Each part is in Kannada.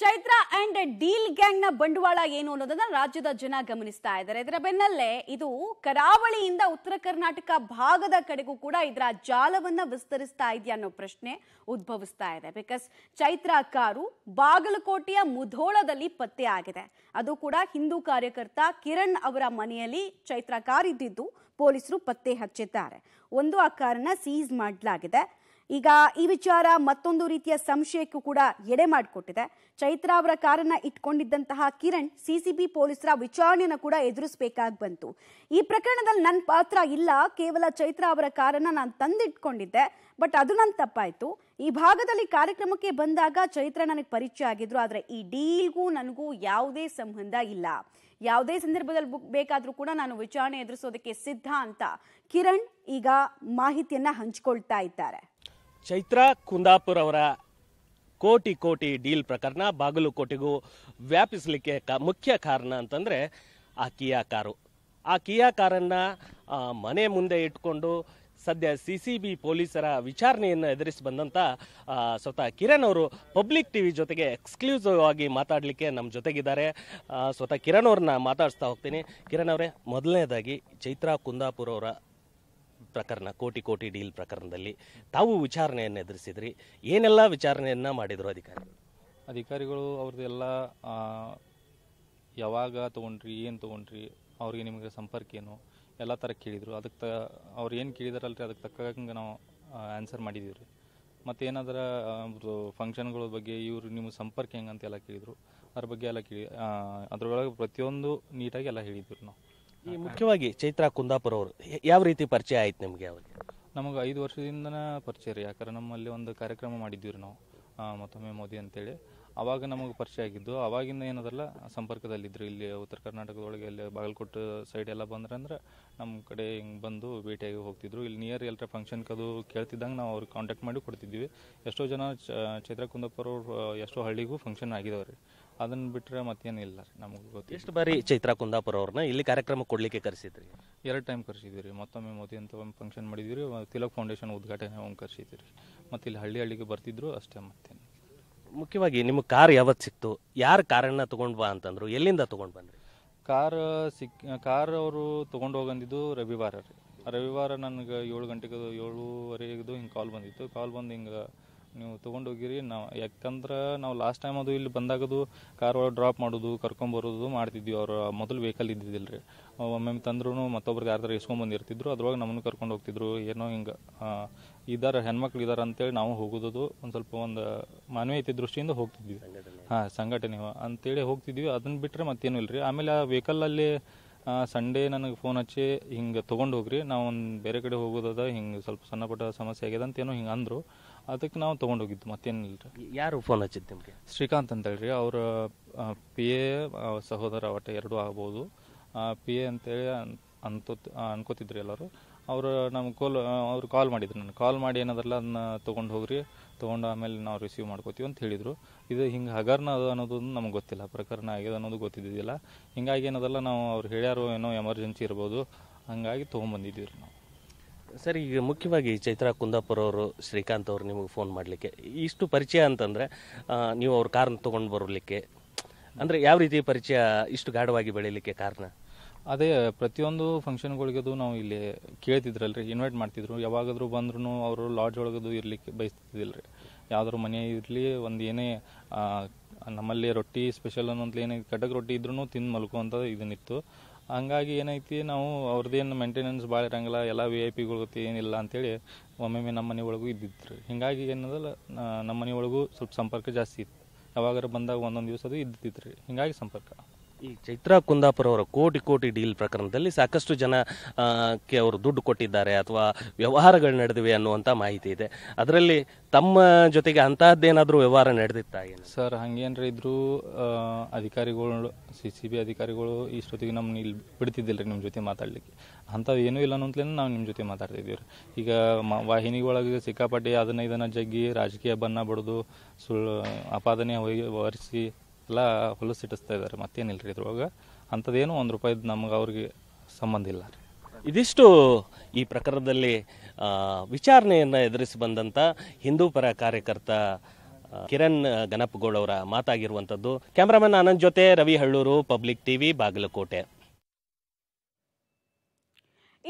ಚೈತ್ರ ಅಂಡ್ ಡೀಲ್ ಗ್ಯಾಂಗ್ ನ ಬಂಡವಾಳ ಏನು ಅನ್ನೋದನ್ನ ರಾಜ್ಯದ ಜನ ಗಮನಿಸ್ತಾ ಇದ್ದಾರೆ ಇದರ ಬೆನ್ನಲ್ಲೇ ಇದು ಕರಾವಳಿಯಿಂದ ಉತ್ತರ ಕರ್ನಾಟಕ ಭಾಗದ ಕಡೆಗೂ ಕೂಡ ಇದರ ಜಾಲವನ್ನ ವಿಸ್ತರಿಸ್ತಾ ಇದೆಯಾ ಅನ್ನೋ ಪ್ರಶ್ನೆ ಉದ್ಭವಿಸ್ತಾ ಇದೆ ಬಿಕಾಸ್ ಚೈತ್ರ ಕಾರು ಬಾಗಲಕೋಟೆಯ ಮುಧೋಳದಲ್ಲಿ ಪತ್ತೆ ಆಗಿದೆ ಅದು ಕೂಡ ಹಿಂದೂ ಕಾರ್ಯಕರ್ತ ಕಿರಣ್ ಅವರ ಮನೆಯಲ್ಲಿ ಚೈತ್ರ ಕಾರ್ ಇದ್ದಿದ್ದು ಪೊಲೀಸರು ಪತ್ತೆ ಹಚ್ಚಿದ್ದಾರೆ ಒಂದು ಆ ಕಾರನ್ನ ಸೀಸ್ ಮಾಡಲಾಗಿದೆ ಈಗ ಈ ವಿಚಾರ ಮತ್ತೊಂದು ರೀತಿಯ ಸಂಶಯಕ್ಕೂ ಕೂಡ ಎಡೆ ಮಾಡಿಕೊಟ್ಟಿದೆ ಚೈತ್ರ ಅವರ ಕಾರನ್ನ ಇಟ್ಕೊಂಡಿದ್ದಂತಹ ಕಿರಣ್ ಸಿಸಿಬಿ ಪೊಲೀಸರ ವಿಚಾರಣೆಯನ್ನ ಕೂಡ ಎದುರಿಸಬೇಕಾಗಿ ಬಂತು ಈ ಪ್ರಕರಣದಲ್ಲಿ ನನ್ನ ಪಾತ್ರ ಇಲ್ಲ ಕೇವಲ ಚೈತ್ರ ಅವರ ಕಾರನ್ನ ನಾನು ತಂದಿಟ್ಕೊಂಡಿದ್ದೆ ಬಟ್ ಅದು ನನ್ನ ತಪ್ಪಾಯ್ತು ಈ ಭಾಗದಲ್ಲಿ ಕಾರ್ಯಕ್ರಮಕ್ಕೆ ಬಂದಾಗ ಚೈತ್ರ ನನಗೆ ಪರಿಚಯ ಆಗಿದ್ರು ಆದರೆ ಈ ಡೀಲ್ಗೂ ನನಗೂ ಯಾವುದೇ ಸಂಬಂಧ ಇಲ್ಲ ಯಾವುದೇ ಸಂದರ್ಭದಲ್ಲಿ ಬೇಕಾದರೂ ಕೂಡ ನಾನು ವಿಚಾರಣೆ ಎದುರಿಸೋದಕ್ಕೆ ಸಿದ್ಧ ಅಂತ ಕಿರಣ್ ಈಗ ಮಾಹಿತಿಯನ್ನ ಹಂಚಿಕೊಳ್ತಾ ಇದ್ದಾರೆ ಚೈತ್ರಾ ಕುಂದಾಪುರ್ ಅವರ ಕೋಟಿ ಕೋಟಿ ಡೀಲ್ ಪ್ರಕರಣ ಬಾಗಲಕೋಟೆಗೂ ವ್ಯಾಪಿಸಲಿಕ್ಕೆ ಮುಖ್ಯ ಕಾರಣ ಅಂತಂದರೆ ಆ ಕಿಯಾ ಕಾರು ಆ ಕಿಯಾ ಕಾರನ್ನು ಮನೆ ಮುಂದೆ ಇಟ್ಕೊಂಡು ಸದ್ಯ ಸಿ ಸಿ ಬಿ ಪೊಲೀಸರ ವಿಚಾರಣೆಯನ್ನು ಎದುರಿಸಿ ಬಂದಂಥ ಸ್ವತಃ ಕಿರಣ್ ಅವರು ಪಬ್ಲಿಕ್ ಟಿ ವಿ ಜೊತೆಗೆ ಎಕ್ಸ್ಕ್ಲೂಸಿವ್ ಆಗಿ ಮಾತಾಡಲಿಕ್ಕೆ ನಮ್ಮ ಜೊತೆಗಿದ್ದಾರೆ ಸ್ವತಃ ಕಿರಣ್ ಅವ್ರನ್ನ ಮಾತಾಡಿಸ್ತಾ ಹೋಗ್ತೀನಿ ಕಿರಣ್ ಅವರೇ ಮೊದಲನೇದಾಗಿ ಚೈತ್ರಾ ಕುಂದಾಪುರವರ ಪ್ರಕರಣ ಕೋಟಿ ಕೋಟಿ ಡೀಲ್ ಪ್ರಕರಣದಲ್ಲಿ ತಾವು ವಿಚಾರಣೆಯನ್ನು ಎದುರಿಸಿದ್ರಿ ಏನೆಲ್ಲ ವಿಚಾರಣೆಯನ್ನು ಮಾಡಿದರು ಅಧಿಕಾರಿಗಳು ಅಧಿಕಾರಿಗಳು ಅವ್ರದ್ದೆಲ್ಲ ಯಾವಾಗ ತೊಗೊಂಡ್ರಿ ಏನು ತೊಗೊಂಡ್ರಿ ಅವ್ರಿಗೆ ನಿಮಗೆ ಸಂಪರ್ಕ ಏನು ಎಲ್ಲ ಥರ ಕೇಳಿದರು ಅದಕ್ಕೆ ತ ಅವ್ರು ಏನು ಕೇಳಿದಾರಲ್ರಿ ಅದಕ್ಕೆ ತಕ್ಕಂಗೆ ನಾವು ಆನ್ಸರ್ ಮಾಡಿದ್ದೀವಿ ರೀ ಮತ್ತು ಏನಾದ್ರೆ ಅವ್ರದ್ದು ಫಂಕ್ಷನ್ಗಳ ಬಗ್ಗೆ ಇವರು ನಿಮ್ಮ ಸಂಪರ್ಕ ಹೆಂಗಂತೆಲ್ಲ ಕೇಳಿದರು ಅದ್ರ ಬಗ್ಗೆ ಎಲ್ಲ ಕೇಳಿ ಅದರೊಳಗೆ ಪ್ರತಿಯೊಂದು ನೀಟಾಗಿ ಎಲ್ಲ ಹೇಳಿದ್ದೀವಿ ನಾವು ಈ ಮುಖ್ಯವಾಗಿ ಚೈತ್ರಾ ಕುಂದಾಪುರ ಅವರು ಯಾವ ರೀತಿ ಪರಿಚಯ ಆಯ್ತು ನಿಮಗೆ ಅವ್ರಿಗೆ ನಮಗೆ ಐದು ವರ್ಷದಿಂದ ಪರಿಚಯ ರೀ ಯಾಕಂದ್ರೆ ನಮ್ಮಲ್ಲಿ ಒಂದು ಕಾರ್ಯಕ್ರಮ ಮಾಡಿದ್ವಿ ರೀ ನಾವು ಮತ್ತೊಮ್ಮೆ ಮೋದಿ ಅಂತೇಳಿ ಅವಾಗ ನಮಗೆ ಪರಿಚಯ ಆಗಿದ್ದು ಅವಾಗಿಂದ ಏನದಲ್ಲ ಸಂಪರ್ಕದಲ್ಲಿದ್ದರು ಇಲ್ಲಿ ಉತ್ತರ ಕರ್ನಾಟಕದೊಳಗೆ ಇಲ್ಲಿ ಬಾಗಲಕೋಟೆ ಸೈಡ್ ಎಲ್ಲ ಅಂದ್ರೆ ನಮ್ಮ ಕಡೆ ಹಿಂಗೆ ಬಂದು ಭೇಟಿಯಾಗಿ ಹೋಗ್ತಿದ್ರು ಇಲ್ಲಿ ನಿಯರ್ ಎಲ್ಲರ ಫಂಕ್ಷನ್ಗೆ ಅದು ಕೇಳ್ತಿದ್ದಂಗೆ ನಾವು ಅವ್ರಿಗೆ ಕಾಂಟ್ಯಾಕ್ಟ್ ಮಾಡಿ ಕೊಡ್ತಿದ್ವಿ ಎಷ್ಟೋ ಜನ ಚೈತ್ರ ಕುಂದಾಪುರವ್ರು ಎಷ್ಟೋ ಹಳ್ಳಿಗೂ ಫಂಕ್ಷನ್ ಆಗಿದಾವೆ ರೀ ಅದನ್ನು ಬಿಟ್ಟರೆ ಇಲ್ಲ ರೀ ನಮಗೆ ಗೊತ್ತಿ ಎಷ್ಟು ಬಾರಿ ಚೈತ್ರಾ ಕುಂದಾಪುರ ಅವ್ರನ್ನ ಇಲ್ಲಿ ಕಾರ್ಯಕ್ರಮ ಕೊಡ್ಲಿಕ್ಕೆ ಕರೆಸಿದ್ರಿ ಎರಡು ಟೈಮ್ ಕರೆಸಿದ್ವಿ ರೀ ಮತ್ತೊಮ್ಮೆ ಮೋದಿ ಅಂತ ಒಂದು ಫಂಕ್ಷನ್ ಮಾಡಿದ್ವಿ ರೀ ತಿಲಕ್ ಫೌಂಡೇಶನ್ ಉದ್ಘಾಟನೆ ಒಂದು ಕರೆಸಿದ್ವಿ ರೀ ಮತ್ತು ಇಲ್ಲಿ ಹಳ್ಳಿ ಹಳ್ಳಿಗೆ ಬರ್ತಿದ್ರು ಅಷ್ಟೇ ಮತ್ತೆ ಮುಖ್ಯವಾಗಿ ನಿಮ್ಮ ಕಾರ್ ಯಾವತ್ತು ಸಿಕ್ತು ಯಾರು ಕಾರನ್ನ ತೊಗೊಂಡು ಬಾ ಅಂತಂದ್ರು ಎಲ್ಲಿಂದ ತೊಗೊಂಡು ಬಂದ್ರಿ ಕಾರ್ ಸಿಕ್ ಕಾರ್ ಅವರು ತೊಗೊಂಡು ಹೋಗಂದಿದ್ದು ರವಿವಾರ ರೀ ರವಿವಾರ ನನಗೆ ಏಳು ಗಂಟೆಗೆ ಏಳುವರೆಗಿದು ಹಿಂಗೆ ಕಾಲ್ ಬಂದಿತ್ತು ಕಾಲ್ ಬಂದು ಹಿಂಗೆ ನೀವು ತೊಗೊಂಡು ಹೋಗಿರಿ ನಾವು ಯಾಕಂದ್ರೆ ನಾವು ಲಾಸ್ಟ್ ಟೈಮ್ ಅದು ಇಲ್ಲಿ ಬಂದಾಗದು ಕಾರ್ ಒಳಗೆ ಡ್ರಾಪ್ ಮಾಡೋದು ಕರ್ಕೊಂಬರೋದು ಮಾಡ್ತಿದ್ವಿ ಅವ್ರು ಮೊದಲು ವೆಹಿಕಲ್ ಇದ್ದಿದ್ದಿಲ್ಲ ರೀ ಒಮ್ಮೊಮ್ಮೆ ತಂದ್ರೂ ಮತ್ತೊಬ್ರಿಗೆ ಯಾರ್ದಾರು ಇಸ್ಕೊಂಡ್ ಬಂದಿರ್ತಿದ್ರು ಅದ್ರೊಳಗೆ ನಮ್ಮನ್ನು ಕರ್ಕೊಂಡು ಹೋಗ್ತಿದ್ರು ಏನೋ ಹಿಂಗೆ ಇದಾರ ಹೆಣ್ಮಕ್ಳು ಇದಾರ ಅಂತೇಳಿ ನಾವು ಹೋಗೋದು ಒಂದು ಸ್ವಲ್ಪ ಒಂದು ಮಾನವೀಯತೆ ದೃಷ್ಟಿಯಿಂದ ಹೋಗ್ತಿದ್ವಿ ಹಾಂ ಸಂಘಟನೆ ಅಂತೇಳಿ ಹೋಗ್ತಿದ್ವಿ ಅದನ್ನ ಬಿಟ್ಟರೆ ಮತ್ತೇನು ಇಲ್ಲ ಆಮೇಲೆ ಆ ವೆಹಿಕಲಲ್ಲಿ ಸಂಡೇ ನನಗೆ ಫೋನ್ ಹಚ್ಚಿ ಹಿಂಗೆ ತೊಗೊಂಡು ಹೋಗ್ರಿ ನಾವು ಒಂದು ಬೇರೆ ಕಡೆ ಹೋಗೋದದ ಹಿಂಗೆ ಸ್ವಲ್ಪ ಸಣ್ಣಪುಟ್ಟ ಸಮಸ್ಯೆ ಆಗ್ಯದ ಅಂತೇನೋ ಹಿಂಗೆ ಅಂದರು ಅದಕ್ಕೆ ನಾವು ತೊಗೊಂಡೋಗಿದ್ದು ಮತ್ತೇನಿಲ್ಲ ಯಾರು ಫೋನ್ ಹಚ್ಚಿದ್ದು ನಿಮಗೆ ಶ್ರೀಕಾಂತ್ ಅಂತ ಹೇಳಿರಿ ಅವರ ಪಿ ಎ ಸಹೋದರ ಒಟ್ಟು ಎರಡೂ ಆಗ್ಬೋದು ಪಿ ಎ ಅಂತೇಳಿ ಅನ್ಕೋತ್ ಅನ್ಕೋತಿದ್ರು ಎಲ್ಲರೂ ಅವರು ನಮ್ಗೆ ಕೋಲ್ ಅವ್ರು ಕಾಲ್ ಮಾಡಿದ್ರು ನಾನು ಕಾಲ್ ಮಾಡಿ ಏನದಲ್ಲ ಅದನ್ನ ತೊಗೊಂಡು ಹೋಗ್ರಿ ತೊಗೊಂಡು ಆಮೇಲೆ ನಾವು ರಿಸೀವ್ ಮಾಡ್ಕೋತೀವಿ ಅಂತ ಹೇಳಿದರು ಇದು ಹಿಂಗೆ ಹಗರ್ನ ಅದು ಅನ್ನೋದು ನಮ್ಗೆ ಗೊತ್ತಿಲ್ಲ ಪ್ರಕರಣ ಆಗಿದೆ ಅನ್ನೋದು ಗೊತ್ತಿದ್ದಿದ್ದಿಲ್ಲ ಹಿಂಗಾಗಿ ಏನದಲ್ಲ ನಾವು ಅವ್ರು ಹೇಳ್ಯಾರೋ ಏನೋ ಎಮರ್ಜೆನ್ಸಿ ಇರ್ಬೋದು ಹಂಗಾಗಿ ತೊಗೊಂಬಂದಿದ್ದೀವಿ ರೀ ನಾವು ಸರ್ ಈಗ ಮುಖ್ಯವಾಗಿ ಚೈತ್ರಾ ಕುಂದಾಪುರ ಅವರು ಶ್ರೀಕಾಂತ್ ಅವರು ನಿಮಗೆ ಫೋನ್ ಮಾಡಲಿಕ್ಕೆ ಇಷ್ಟು ಪರಿಚಯ ಅಂತಂದರೆ ನೀವು ಅವ್ರ ಕಾರ್ನ ತೊಗೊಂಡು ಬರಲಿಕ್ಕೆ ಅಂದರೆ ಯಾವ ರೀತಿ ಪರಿಚಯ ಇಷ್ಟು ಗಾಢವಾಗಿ ಬೆಳೀಲಿಕ್ಕೆ ಕಾರಣ ಅದೇ ಪ್ರತಿಯೊಂದು ಫಂಕ್ಷನ್ಗಳಿಗದು ನಾವು ಇಲ್ಲಿ ಕೇಳ್ತಿದ್ರಲ್ರಿ ಇನ್ವೈಟ್ ಮಾಡ್ತಿದ್ರು ಯಾವಾಗಾದ್ರೂ ಬಂದ್ರೂ ಅವರು ಲಾಡ್ಜ್ ಒಳಗದು ಇರಲಿಕ್ಕೆ ಬಯಸ್ತಿದ್ದಿಲ್ರಿ ಯಾವ್ದಾದ್ರು ಮನೆ ಇರಲಿ ಒಂದು ಏನೇ ನಮ್ಮಲ್ಲಿ ರೊಟ್ಟಿ ಸ್ಪೆಷಲ್ ಅನ್ನೋದು ಏನೇ ಕಟಕ್ ರೊಟ್ಟಿ ಇದ್ರೂ ತಿಂದು ಮಲ್ಕೋ ಅಂತ ಇದನ್ನಿತ್ತು ಹಂಗಾಗಿ ಏನೈತಿ ನಾವು ಅವ್ರದ್ದೇನು ಮೇಂಟೆನೆನ್ಸ್ ಭಾಳ ಇರಂಗಿಲ್ಲ ಎಲ್ಲ ವಿ ಐ ಗೊತ್ತಿ ಏನಿಲ್ಲ ಅಂತೇಳಿ ಒಮ್ಮೊಮ್ಮೆ ನಮ್ಮ ಮನೆ ಒಳಗೂ ಇದ್ದಿತ್ತು ಹೀಗಾಗಿ ಏನದಲ್ಲ ನಮ್ಮ ಮನೆ ಒಳಗೂ ಸ್ವಲ್ಪ ಸಂಪರ್ಕ ಜಾಸ್ತಿ ಇತ್ತು ಯಾವಾಗಾರ ಬಂದಾಗ ಒಂದೊಂದು ದಿವಸ ಅದು ಇದ್ದಿದ್ರು ಹೀಗಾಗಿ ಸಂಪರ್ಕ ಈ ಚೈತ್ರ ಕುಂದಾಪುರ ಅವರ ಕೋಟಿ ಕೋಟಿ ಡೀಲ್ ಪ್ರಕರಣದಲ್ಲಿ ಸಾಕಷ್ಟು ಜನ ಅವರು ದುಡ್ಡು ಕೊಟ್ಟಿದ್ದಾರೆ ಅಥವಾ ವ್ಯವಹಾರಗಳು ನಡೆದಿವೆ ಅನ್ನುವಂಥ ಮಾಹಿತಿ ಇದೆ ಅದರಲ್ಲಿ ತಮ್ಮ ಜೊತೆಗೆ ಅಂತಹದ್ದೇನಾದರೂ ವ್ಯವಹಾರ ನಡೆದಿತ್ತಾ ಸರ್ ಹಂಗೇನ್ರ ಇದ್ದರೂ ಅಧಿಕಾರಿಗಳು ಸಿ ಸಿ ಬಿ ಅಧಿಕಾರಿಗಳು ಇಷ್ಟೊತ್ತಿಗೆ ನಮ್ಮನ್ನ ಇಲ್ಲಿ ಬಿಡ್ತಿದ್ದಿಲ್ಲ ರೀ ನಿಮ್ಮ ಜೊತೆ ಮಾತಾಡಲಿಕ್ಕೆ ಅಂಥವು ಏನೂ ಇಲ್ಲ ಅನ್ನೋಂತಲೇ ನಾವು ನಿಮ್ಮ ಜೊತೆ ಮಾತಾಡ್ತಿದ್ದೀವಿ ಈಗ ಮ ವಾಹಿನಿಗಳೊಳಗೆ ಸಿಕ್ಕಾಪಟ್ಟೆ ಅದನ್ನ ಇದನ್ನು ಜಗ್ಗಿ ರಾಜಕೀಯ ಬಣ್ಣ ಬಡಿದು ಸುಳ್ಳು ಆಪಾದನೆ ಹೋಗಿ ಒರೆಸಿ ಎಲ್ಲ ಹುಲ್ಲು ಸಿಟಿಸ್ತಾ ಇದ್ದಾರೆ ಮತ್ತೇನಿಲ್ಲ ರೀ ಇದ್ರೊಳಗೆ ಅಂಥದ್ದೇನು ಒಂದು ರೂಪಾಯಿದು ನಮ್ಗೆ ಅವ್ರಿಗೆ ಸಂಬಂಧ ಇಲ್ಲ ರೀ ಇದಿಷ್ಟು ಈ ಪ್ರಕರಣದಲ್ಲಿ ವಿಚಾರಣೆಯನ್ನು ಎದುರಿಸಿ ಬಂದಂಥ ಹಿಂದೂ ಪರ ಕಾರ್ಯಕರ್ತ ಕಿರಣ್ ಗಣಪಗೌಡ ಅವರ ಮಾತಾಗಿರುವಂಥದ್ದು ಕ್ಯಾಮ್ರಾಮನ್ ಆನಂದ್ ಜೊತೆ ರವಿ ಹಳ್ಳೂರು ಪಬ್ಲಿಕ್ ಟಿವಿ ಬಾಗಲಕೋಟೆ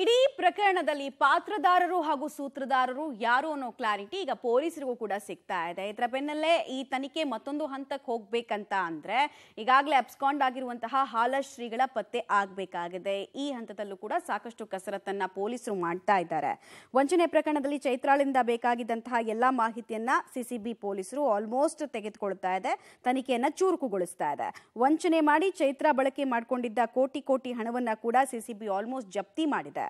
ಇಡೀ ಪ್ರಕರಣದಲ್ಲಿ ಪಾತ್ರದಾರರು ಹಾಗೂ ಸೂತ್ರದಾರರು ಯಾರು ಅನ್ನೋ ಕ್ಲಾರಿಟಿ ಈಗ ಪೊಲೀಸರಿಗೂ ಕೂಡ ಸಿಗ್ತಾ ಇದೆ ಇದರ ಬೆನ್ನಲ್ಲೇ ಈ ತನಿಖೆ ಮತ್ತೊಂದು ಹಂತಕ್ಕೆ ಹೋಗ್ಬೇಕಂತ ಅಂದ್ರೆ ಈಗಾಗಲೇ ಅಬ್ಸ್ಕಾಂಡ್ ಆಗಿರುವಂತಹ ಹಾಲ ಶ್ರೀಗಳ ಪತ್ತೆ ಆಗಬೇಕಾಗಿದೆ ಈ ಹಂತದಲ್ಲೂ ಕೂಡ ಸಾಕಷ್ಟು ಕಸರತ್ತನ್ನ ಪೊಲೀಸರು ಮಾಡ್ತಾ ಇದ್ದಾರೆ ವಂಚನೆ ಪ್ರಕರಣದಲ್ಲಿ ಚೈತ್ರಾಳಿಂದ ಬೇಕಾಗಿದ್ದಂತಹ ಎಲ್ಲಾ ಮಾಹಿತಿಯನ್ನ ಸಿಸಿಬಿ ಪೊಲೀಸರು ಆಲ್ಮೋಸ್ಟ್ ತೆಗೆದುಕೊಳ್ತಾ ಇದೆ ತನಿಖೆಯನ್ನ ಚುರುಕುಗೊಳಿಸ್ತಾ ಇದೆ ವಂಚನೆ ಮಾಡಿ ಚೈತ್ರ ಬಳಕೆ ಮಾಡಿಕೊಂಡಿದ್ದ ಕೋಟಿ ಕೋಟಿ ಹಣವನ್ನ ಕೂಡ ಸಿಸಿಬಿ ಆಲ್ಮೋಸ್ಟ್ ಜಪ್ತಿ ಮಾಡಿದೆ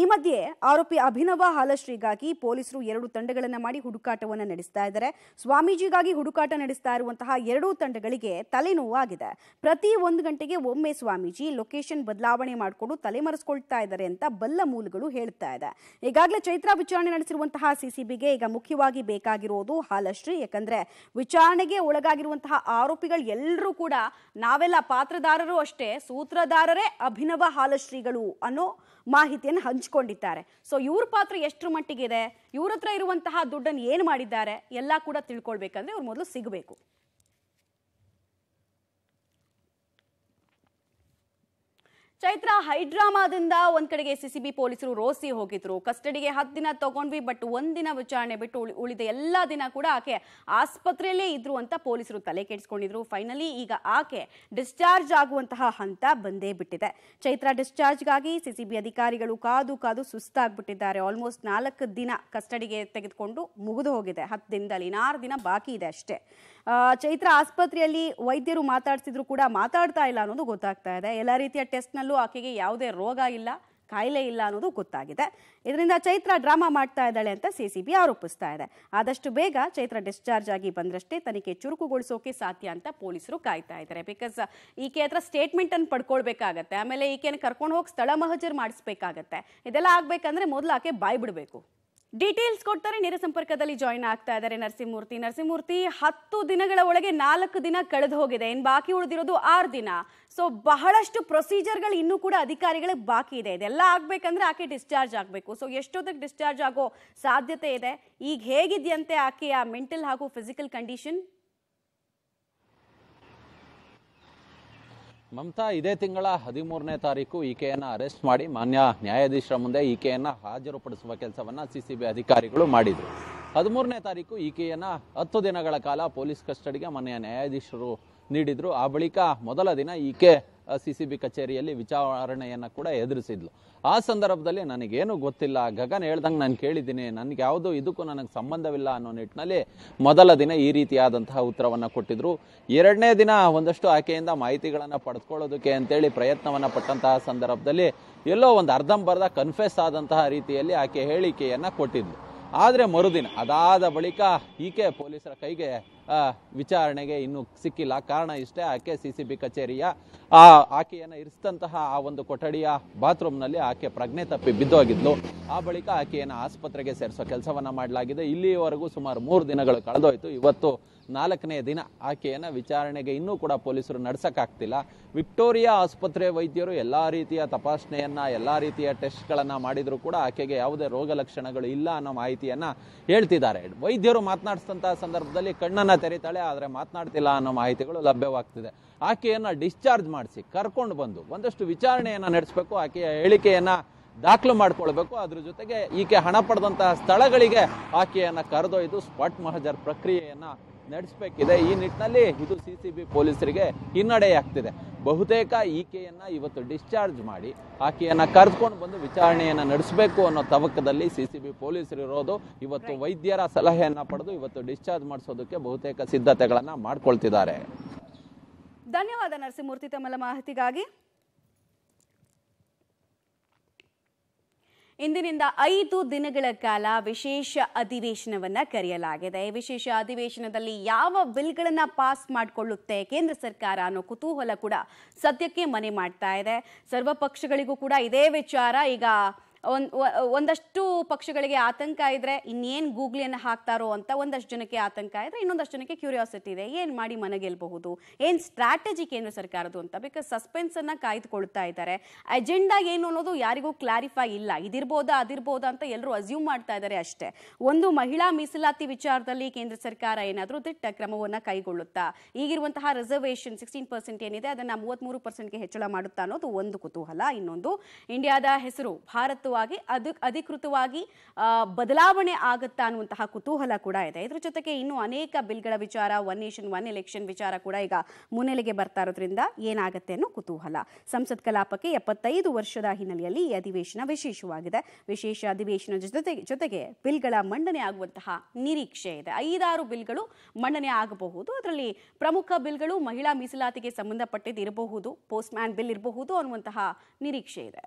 ಈ ಮಧ್ಯೆ ಆರೋಪಿ ಅಭಿನವ ಹಾಲಶ್ರೀಗಾಗಿ ಪೊಲೀಸರು ಎರಡು ತಂಡಗಳನ್ನು ಮಾಡಿ ಹುಡುಕಾಟವನ್ನು ನಡೆಸ್ತಾ ಇದ್ದಾರೆ ಸ್ವಾಮೀಜಿಗಾಗಿ ಹುಡುಕಾಟ ನಡೆಸ್ತಾ ಇರುವಂತಹ ಎರಡೂ ತಂಡಗಳಿಗೆ ತಲೆನೋವಾಗಿದೆ ಪ್ರತಿ ಒಂದು ಗಂಟೆಗೆ ಒಮ್ಮೆ ಸ್ವಾಮೀಜಿ ಲೊಕೇಶನ್ ಬದಲಾವಣೆ ಮಾಡಿಕೊಂಡು ತಲೆಮರೆಸ್ಕೊಳ್ತಾ ಇದ್ದಾರೆ ಅಂತ ಬಲ್ಲ ಮೂಲಗಳು ಹೇಳ್ತಾ ಇದೆ ಈಗಾಗಲೇ ಚೈತ್ರ ವಿಚಾರಣೆ ನಡೆಸಿರುವಂತಹ ಸಿಸಿಬಿಗೆ ಈಗ ಮುಖ್ಯವಾಗಿ ಬೇಕಾಗಿರೋದು ಹಾಲಶ್ರೀ ಯಾಕಂದ್ರೆ ವಿಚಾರಣೆಗೆ ಒಳಗಾಗಿರುವಂತಹ ಆರೋಪಿಗಳು ಎಲ್ಲರೂ ಕೂಡ ನಾವೆಲ್ಲ ಪಾತ್ರದಾರರು ಅಷ್ಟೇ ಸೂತ್ರಧಾರರೇ ಅಭಿನವ ಹಾಲಶ್ರೀಗಳು ಅನ್ನೋ ಮಾಹಿತಿಯನ್ನು ಹಂಚಿಕೊಂಡಿದ್ದಾರೆ ಸೊ ಇವ್ರ ಪಾತ್ರ ಎಷ್ಟರ ಮಟ್ಟಿಗೆ ಇದೆ ಇವ್ರ ಹತ್ರ ಇರುವಂತಹ ದುಡ್ಡನ್ನು ಏನು ಮಾಡಿದ್ದಾರೆ ಎಲ್ಲ ಕೂಡ ತಿಳ್ಕೊಳ್ಬೇಕಂದ್ರೆ ಇವ್ರು ಮೊದಲು ಸಿಗಬೇಕು ಚೈತ್ರ ಹೈಡ್ರಾಮಾದಿಂದ ಒಂದ್ ಕಡೆಗೆ ಸಿಸಿಬಿ ಪೊಲೀಸರು ರೋಸಿ ಹೋಗಿದ್ರು ಕಸ್ಟಡಿಗೆ ಹತ್ತು ದಿನ ತಗೊಂಡ್ವಿ ಬಟ್ ಒಂದಿನ ವಿಚಾರಣೆ ಬಿಟ್ಟು ಉಳಿದ ಎಲ್ಲಾ ದಿನ ಕೂಡ ಆಕೆ ಆಸ್ಪತ್ರೆಯಲ್ಲೇ ಇದ್ರು ಅಂತ ಪೊಲೀಸರು ತಲೆ ಕೆಡಿಸ್ಕೊಂಡಿದ್ರು ಫೈನಲಿ ಈಗ ಆಕೆ ಡಿಸ್ಚಾರ್ಜ್ ಆಗುವಂತಹ ಹಂತ ಬಂದೇ ಬಿಟ್ಟಿದೆ ಚೈತ್ರ ಡಿಸ್ಚಾರ್ಜ್ಗಾಗಿ ಸಿಸಿಬಿ ಅಧಿಕಾರಿಗಳು ಕಾದು ಕಾದು ಸುಸ್ತಾಗ್ಬಿಟ್ಟಿದ್ದಾರೆ ಆಲ್ಮೋಸ್ಟ್ ನಾಲ್ಕು ದಿನ ಕಸ್ಟಡಿಗೆ ತೆಗೆದುಕೊಂಡು ಮುಗಿದು ಹೋಗಿದೆ ಹತ್ತು ದಿನದಲ್ಲಿ ನಾರು ದಿನ ಬಾಕಿ ಇದೆ ಅಷ್ಟೇ ಚೈತ್ರ ಆಸ್ಪತ್ರೆಯಲ್ಲಿ ವೈದ್ಯರು ಮಾತಾಡ್ತಿದ್ರು ಕೂಡ ಮಾತಾಡ್ತಾ ಇಲ್ಲ ಅನ್ನೋದು ಗೊತ್ತಾಗ್ತಾ ಇದೆ ಎಲ್ಲ ರೀತಿಯ ಟೆಸ್ಟ್ನಲ್ಲೂ ಮೊದಲು ಆಕೆಗೆ ಯಾವುದೇ ರೋಗ ಇಲ್ಲ ಕಾಯಿಲೆ ಇಲ್ಲ ಅನ್ನೋದು ಗೊತ್ತಾಗಿದೆ ಇದರಿಂದ ಚೈತ್ರ ಡ್ರಾಮಾ ಮಾಡ್ತಾ ಇದ್ದಾಳೆ ಅಂತ ಸಿಸಿಬಿ ಆರೋಪಿಸ್ತಾ ಇದೆ ಆದಷ್ಟು ಬೇಗ ಚೈತ್ರ ಡಿಸ್ಚಾರ್ಜ್ ಆಗಿ ಬಂದ್ರಷ್ಟೇ ತನಿಖೆ ಚುರುಕುಗೊಳಿಸೋಕೆ ಸಾಧ್ಯ ಅಂತ ಪೊಲೀಸರು ಕಾಯ್ತಾ ಇದ್ದಾರೆ ಬಿಕಾಸ್ uh, ಈಕೆ ಹತ್ರ ಸ್ಟೇಟ್ಮೆಂಟ್ ಅನ್ನು ಪಡ್ಕೊಳ್ಬೇಕಾಗತ್ತೆ ಆಮೇಲೆ ಈಕೆಯನ್ನು ಕರ್ಕೊಂಡು ಹೋಗಿ ಸ್ಥಳ ಮಹಜರ್ ಮಾಡಿಸ್ಬೇಕಾಗತ್ತೆ ಇದೆಲ್ಲ ಆಗ್ಬೇಕಂದ್ರೆ ಮೊದಲು ಆಕೆ ಬಾಯ್ ಬಿಡಬೇಕು ಡೀಟೇಲ್ಸ್ ಕೊಡ್ತಾರೆ ನೇರ ಸಂಪರ್ಕದಲ್ಲಿ ಜಾಯಿನ್ ಆಗ್ತಾ ಇದ್ದಾರೆ ನರಸಿಂಹಮೂರ್ತಿ ನರಸಿಂಹಮೂರ್ತಿ ಹತ್ತು ದಿನಗಳ ಒಳಗೆ ನಾಲ್ಕು ದಿನ ಕಳೆದು ಹೋಗಿದೆ ಇನ್ ಬಾಕಿ ಉಳಿದಿರೋದು ಆರು ದಿನ ಸೊ ಬಹಳಷ್ಟು ಪ್ರೊಸೀಜರ್ಗಳು ಇನ್ನೂ ಕೂಡ ಅಧಿಕಾರಿಗಳಿಗೆ ಬಾಕಿ ಇದೆ ಇದೆಲ್ಲ ಆಗ್ಬೇಕಂದ್ರೆ ಆಕೆ ಡಿಸ್ಚಾರ್ಜ್ ಆಗಬೇಕು ಸೊ ಎಷ್ಟೊತ್ತಿಗೆ ಡಿಸ್ಚಾರ್ಜ್ ಆಗೋ ಸಾಧ್ಯತೆ ಇದೆ ಈಗ ಹೇಗಿದೆಯಂತೆ ಆಕೆಯ ಮೆಂಟಲ್ ಹಾಗೂ ಫಿಸಿಕಲ್ ಕಂಡೀಷನ್ ಮಮತಾ ಇದೇ ತಿಂಗಳ ಹದಿಮೂರನೇ ತಾರೀಕು ಈಕೆಯನ್ನು ಅರೆಸ್ಟ್ ಮಾಡಿ ಮಾನ್ಯ ನ್ಯಾಯಾಧೀಶರ ಮುಂದೆ ಈಕೆಯನ್ನು ಹಾಜರುಪಡಿಸುವ ಕೆಲಸವನ್ನು ಸಿ ಸಿ ಬಿ ಅಧಿಕಾರಿಗಳು ಮಾಡಿದರು ಹದಿಮೂರನೇ ತಾರೀಕು ಈಕೆಯನ್ನು ಹತ್ತು ದಿನಗಳ ಕಾಲ ಪೊಲೀಸ್ ಕಸ್ಟಡಿಗೆ ಮಾನ್ಯ ನ್ಯಾಯಾಧೀಶರು ನೀಡಿದರು ಆ ಬಳಿಕ ಮೊದಲ ದಿನ ಈಕೆ ಸಿಸಿಬಿ ಕಚೇರಿಯಲ್ಲಿ ವಿಚಾರಣೆಯನ್ನು ಕೂಡ ಎದುರಿಸಿದ್ಲು ಆ ಸಂದರ್ಭದಲ್ಲಿ ನನಗೇನು ಗೊತ್ತಿಲ್ಲ ಗಗನ್ ಹೇಳ್ದಂಗೆ ನಾನು ಕೇಳಿದ್ದೀನಿ ನನಗೆ ಯಾವುದು ಇದಕ್ಕೂ ನನಗೆ ಸಂಬಂಧವಿಲ್ಲ ಅನ್ನೋ ನಿಟ್ಟಿನಲ್ಲಿ ಮೊದಲ ದಿನ ಈ ರೀತಿಯಾದಂತಹ ಉತ್ತರವನ್ನು ಕೊಟ್ಟಿದ್ರು ಎರಡನೇ ದಿನ ಒಂದಷ್ಟು ಆಕೆಯಿಂದ ಮಾಹಿತಿಗಳನ್ನು ಪಡೆದುಕೊಳ್ಳೋದಕ್ಕೆ ಅಂತೇಳಿ ಪ್ರಯತ್ನವನ್ನು ಪಟ್ಟಂತಹ ಸಂದರ್ಭದಲ್ಲಿ ಎಲ್ಲೋ ಒಂದು ಅರ್ಧಂಬರ್ಧ ಕನ್ಫೆಸ್ ಆದಂತಹ ರೀತಿಯಲ್ಲಿ ಆಕೆ ಹೇಳಿಕೆಯನ್ನು ಕೊಟ್ಟಿದ್ಲು ಆದರೆ ಮರುದಿನ ಅದಾದ ಬಳಿಕ ಈಕೆ ಪೊಲೀಸರ ಕೈಗೆ ವಿಚಾರಣೆಗೆ ಇನ್ನೂ ಸಿಕ್ಕಿಲ್ಲ ಕಾರಣ ಇಷ್ಟೇ ಆಕೆ ಸಿ ಸಿ ಬಿ ಕಚೇರಿಯ ಆ ಆಕೆಯನ್ನು ಇರಿಸಿದಂತಹ ಆ ಒಂದು ಕೊಠಡಿಯ ಬಾತ್ರೂಮ್ನಲ್ಲಿ ಆಕೆ ಪ್ರಜ್ಞೆ ತಪ್ಪಿ ಬಿದ್ದೋಗಿದ್ಲು ಆ ಬಳಿಕ ಆಕೆಯನ್ನು ಆಸ್ಪತ್ರೆಗೆ ಸೇರಿಸೋ ಕೆಲಸವನ್ನು ಮಾಡಲಾಗಿದೆ ಇಲ್ಲಿಯವರೆಗೂ ಸುಮಾರು ಮೂರು ದಿನಗಳು ಕಳೆದೋಯ್ತು ಇವತ್ತು ನಾಲ್ಕನೇ ದಿನ ಆಕೆಯನ್ನು ವಿಚಾರಣೆಗೆ ಇನ್ನೂ ಕೂಡ ಪೊಲೀಸರು ನಡೆಸೋಕ್ಕಾಗ್ತಿಲ್ಲ ವಿಕ್ಟೋರಿಯಾ ಆಸ್ಪತ್ರೆ ವೈದ್ಯರು ಎಲ್ಲ ರೀತಿಯ ತಪಾಸಣೆಯನ್ನು ಎಲ್ಲ ರೀತಿಯ ಟೆಸ್ಟ್ಗಳನ್ನು ಮಾಡಿದರೂ ಕೂಡ ಆಕೆಗೆ ಯಾವುದೇ ರೋಗ ಲಕ್ಷಣಗಳು ಇಲ್ಲ ಅನ್ನೋ ಮಾಹಿತಿಯನ್ನು ಹೇಳ್ತಿದ್ದಾರೆ ವೈದ್ಯರು ಮಾತನಾಡಿಸಿದಂಥ ಸಂದರ್ಭದಲ್ಲಿ ಕಣ್ಣನ್ನು ತೆರೀತಾಳೆ ಆದರೆ ಮಾತನಾಡ್ತಿಲ್ಲ ಅನ್ನೋ ಮಾಹಿತಿಗಳು ಲಭ್ಯವಾಗ್ತಿದೆ ಆಕೆಯನ್ನು ಡಿಸ್ಚಾರ್ಜ್ ಮಾಡಿಸಿ ಕರ್ಕೊಂಡು ಬಂದು ಒಂದಷ್ಟು ವಿಚಾರಣೆಯನ್ನು ನಡೆಸಬೇಕು ಆಕೆಯ ಹೇಳಿಕೆಯನ್ನು ದಾಖಲು ಮಾಡಿಕೊಳ್ಬೇಕು ಅದ್ರ ಜೊತೆಗೆ ಈಕೆ ಹಣ ಪಡೆದಂತಹ ಸ್ಥಳಗಳಿಗೆ ಆಕೆಯನ್ನು ಕರೆದೊಯ್ದು ಸ್ಪಾಟ್ ಮಹಜರ್ ಪ್ರಕ್ರಿಯೆಯನ್ನು ನಡೆಸಬೇಕಿದೆ ಈ ನಿಟ್ಟಿನಲ್ಲಿ ಇದು ಸಿ ಸಿ ಬಿ ಪೊಲೀಸರಿಗೆ ಹಿನ್ನಡೆಯಾಗ್ತಿದೆ ಬಹುತೇಕ ಈಕೆಯನ್ನು ಇವತ್ತು ಡಿಸ್ಚಾರ್ಜ್ ಮಾಡಿ ಆಕೆಯನ್ನ ಕರೆದುಕೊಂಡು ಬಂದು ವಿಚಾರಣೆಯನ್ನ ನಡೆಸಬೇಕು ಅನ್ನೋ ತವಕದಲ್ಲಿ ಸಿ ಸಿ ಬಿ ಪೊಲೀಸರು ಇರೋದು ಇವತ್ತು ವೈದ್ಯರ ಸಲಹೆಯನ್ನ ಪಡೆದು ಇವತ್ತು ಡಿಸ್ಚಾರ್ಜ್ ಮಾಡಿಸೋದಕ್ಕೆ ಬಹುತೇಕ ಸಿದ್ಧತೆಗಳನ್ನ ಮಾಡ್ಕೊಳ್ತಿದ್ದಾರೆ ಧನ್ಯವಾದ ನರಸಿಂಹಮೂರ್ತಿ ತಮ್ಮ ಮಾಹಿತಿಗಾಗಿ ಇಂದಿನಿಂದ ಐದು ದಿನಗಳ ಕಾಲ ವಿಶೇಷ ಅಧಿವೇಶನವನ್ನ ಕರೆಯಲಾಗಿದೆ ವಿಶೇಷ ಅಧಿವೇಶನದಲ್ಲಿ ಯಾವ ಬಿಲ್ಗಳನ್ನ ಪಾಸ್ ಮಾಡಿಕೊಳ್ಳುತ್ತೆ ಕೇಂದ್ರ ಸರ್ಕಾರ ಅನ್ನೋ ಕುತೂಹಲ ಕೂಡ ಸದ್ಯಕ್ಕೆ ಮನೆ ಮಾಡ್ತಾ ಇದೆ ಸರ್ವ ಪಕ್ಷಗಳಿಗೂ ಕೂಡ ಇದೇ ವಿಚಾರ ಈಗ ಒಂದು ಒಂದಷ್ಟು ಪಕ್ಷಗಳಿಗೆ ಆತಂಕ ಇದ್ರೆ ಇನ್ನೇನು ಗೂಗ್ಲಿಯನ್ನು ಹಾಕ್ತಾರೋ ಅಂತ ಒಂದಷ್ಟು ಜನಕ್ಕೆ ಆತಂಕ ಇದ್ರೆ ಇನ್ನೊಂದಷ್ಟು ಜನಕ್ಕೆ ಕ್ಯೂರಿಯಾಸಿಟಿ ಇದೆ ಏನು ಮಾಡಿ ಮನೆ ಗೆಲ್ಲಬಹುದು ಏನು ಸ್ಟ್ರಾಟಜಿ ಕೇಂದ್ರ ಸರ್ಕಾರದ್ದು ಅಂತ ಬಿಕಾಸ್ ಅನ್ನ ಕಾಯ್ದುಕೊಳ್ತಾ ಇದ್ದಾರೆ ಅಜೆಂಡಾ ಏನು ಅನ್ನೋದು ಯಾರಿಗೂ ಕ್ಲಾರಿಫೈ ಇಲ್ಲ ಇದಿರ್ಬೋದಾ ಅದಿರ್ಬೋದಾ ಅಂತ ಎಲ್ಲರೂ ಅಸ್ಯೂಮ್ ಮಾಡ್ತಾ ಇದ್ದಾರೆ ಅಷ್ಟೇ ಒಂದು ಮಹಿಳಾ ಮೀಸಲಾತಿ ವಿಚಾರದಲ್ಲಿ ಕೇಂದ್ರ ಸರ್ಕಾರ ಏನಾದರೂ ದಿಟ್ಟ ಕ್ರಮವನ್ನು ಕೈಗೊಳ್ಳುತ್ತಾ ಈಗಿರುವಂತಹ ರಿಸರ್ವೇಷನ್ ಸಿಕ್ಸ್ಟೀನ್ ಪರ್ಸೆಂಟ್ ಏನಿದೆ ಅದನ್ನು ಮೂವತ್ತ್ಮೂರು ಪರ್ಸೆಂಟ್ಗೆ ಹೆಚ್ಚಳ ಮಾಡುತ್ತಾ ಅನ್ನೋದು ಒಂದು ಕುತೂಹಲ ಇನ್ನೊಂದು ಇಂಡಿಯಾದ ಹೆಸರು ಭಾರತ ಅಧಿಕೃತವಾಗಿ ಅಧಿಕೃತವಾಗಿ ಬದಲಾವಣೆ ಆಗುತ್ತಾ ಅನ್ನುವಂತಹ ಕುತೂಹಲ ಕೂಡ ಇದೆ ಇದ್ರ ಜೊತೆಗೆ ಇನ್ನೂ ಅನೇಕ ಬಿಲ್ಗಳ ವಿಚಾರ ಒನ್ ನೇಷನ್ ಒನ್ ಎಲೆಕ್ಷನ್ ವಿಚಾರ ಕೂಡ ಈಗ ಮುನ್ನೆಲೆಗೆ ಬರ್ತಾ ಇರೋದ್ರಿಂದ ಏನಾಗುತ್ತೆ ಅನ್ನೋ ಕುತೂಹಲ ಸಂಸತ್ ಕಲಾಪಕ್ಕೆ ಎಪ್ಪತ್ತೈದು ವರ್ಷದ ಹಿನ್ನೆಲೆಯಲ್ಲಿ ಈ ಅಧಿವೇಶನ ವಿಶೇಷವಾಗಿದೆ ವಿಶೇಷ ಅಧಿವೇಶನ ಜೊತೆ ಜೊತೆಗೆ ಬಿಲ್ಗಳ ಮಂಡನೆ ಆಗುವಂತಹ ನಿರೀಕ್ಷೆ ಇದೆ ಐದಾರು ಬಿಲ್ಗಳು ಮಂಡನೆ ಆಗಬಹುದು ಅದರಲ್ಲಿ ಪ್ರಮುಖ ಬಿಲ್ಗಳು ಮಹಿಳಾ ಮೀಸಲಾತಿಗೆ ಸಂಬಂಧಪಟ್ಟಿದ್ದು ಇರಬಹುದು ಪೋಸ್ಟ್ ಮ್ಯಾನ್ ಬಿಲ್ ಇರಬಹುದು ಅನ್ನುವಂತಹ ನಿರೀಕ್ಷೆ ಇದೆ